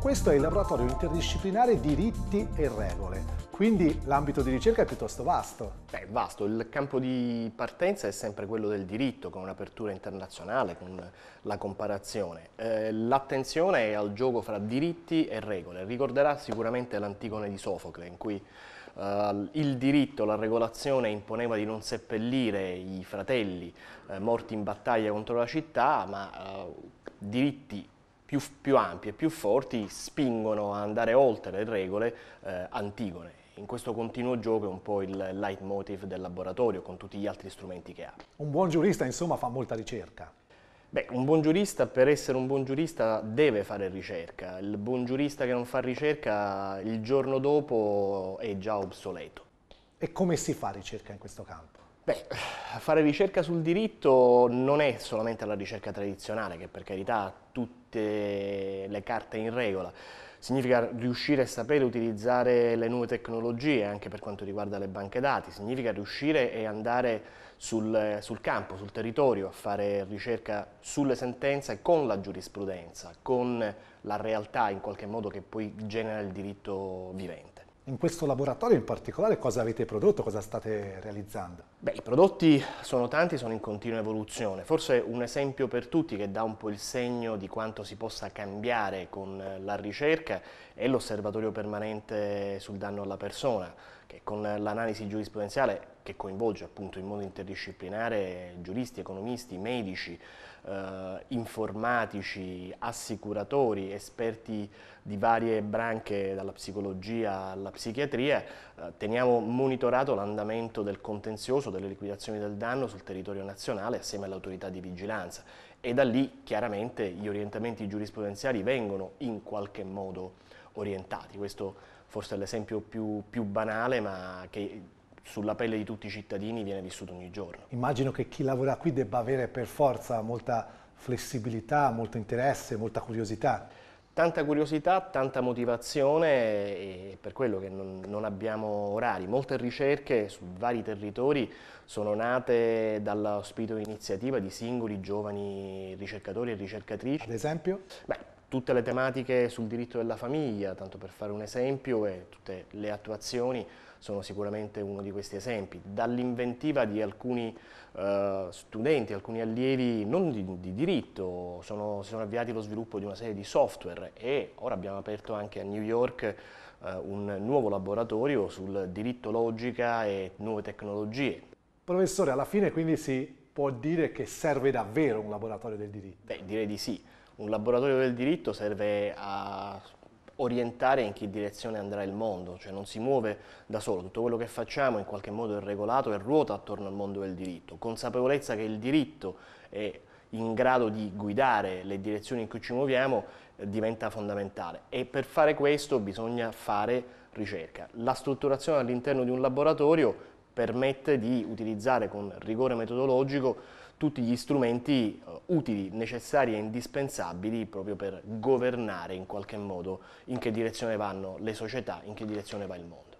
Questo è il laboratorio interdisciplinare Diritti e Regole, quindi l'ambito di ricerca è piuttosto vasto. Beh, vasto. Il campo di partenza è sempre quello del diritto, con un'apertura internazionale, con la comparazione. Eh, l'attenzione è al gioco fra diritti e regole. Ricorderà sicuramente l'Antigone di Sofocle, in cui Uh, il diritto, la regolazione imponeva di non seppellire i fratelli eh, morti in battaglia contro la città, ma uh, diritti più, più ampie, più forti, spingono a andare oltre le regole eh, antigone. In questo continuo gioco è un po' il leitmotiv del laboratorio con tutti gli altri strumenti che ha. Un buon giurista insomma fa molta ricerca. Beh, un buon giurista per essere un buon giurista deve fare ricerca. Il buon giurista che non fa ricerca il giorno dopo è già obsoleto. E come si fa ricerca in questo campo? Beh, fare ricerca sul diritto non è solamente la ricerca tradizionale, che per carità ha tutte le carte in regola, significa riuscire a sapere utilizzare le nuove tecnologie anche per quanto riguarda le banche dati, significa riuscire e andare sul, sul campo, sul territorio, a fare ricerca sulle sentenze con la giurisprudenza, con la realtà in qualche modo che poi genera il diritto vivente. In questo laboratorio in particolare cosa avete prodotto, cosa state realizzando? Beh, i prodotti sono tanti, sono in continua evoluzione. Forse un esempio per tutti che dà un po' il segno di quanto si possa cambiare con la ricerca è l'osservatorio permanente sul danno alla persona che con l'analisi giurisprudenziale che coinvolge appunto in modo interdisciplinare giuristi, economisti, medici, eh, informatici, assicuratori, esperti di varie branche dalla psicologia alla psichiatria, eh, teniamo monitorato l'andamento del contenzioso, delle liquidazioni del danno sul territorio nazionale assieme all'autorità di vigilanza e da lì chiaramente gli orientamenti giurisprudenziali vengono in qualche modo orientati. Questo forse è l'esempio più, più banale ma che sulla pelle di tutti i cittadini viene vissuto ogni giorno. Immagino che chi lavora qui debba avere per forza molta flessibilità, molto interesse, molta curiosità. Tanta curiosità, tanta motivazione e per quello che non, non abbiamo orari. Molte ricerche su vari territori sono nate dall'ospito iniziativa di singoli giovani ricercatori e ricercatrici. Ad esempio? Beh, tutte le tematiche sul diritto della famiglia, tanto per fare un esempio, e tutte le attuazioni sono sicuramente uno di questi esempi, dall'inventiva di alcuni eh, studenti, alcuni allievi non di, di diritto, sono, si sono avviati lo sviluppo di una serie di software e ora abbiamo aperto anche a New York eh, un nuovo laboratorio sul diritto logica e nuove tecnologie. Professore, alla fine quindi si può dire che serve davvero un laboratorio del diritto? Beh, direi di sì. Un laboratorio del diritto serve a orientare in che direzione andrà il mondo, cioè non si muove da solo, tutto quello che facciamo in qualche modo è regolato e ruota attorno al mondo del diritto, consapevolezza che il diritto è in grado di guidare le direzioni in cui ci muoviamo eh, diventa fondamentale e per fare questo bisogna fare ricerca. La strutturazione all'interno di un laboratorio permette di utilizzare con rigore metodologico tutti gli strumenti eh, utili, necessari e indispensabili proprio per governare in qualche modo in che direzione vanno le società, in che direzione va il mondo.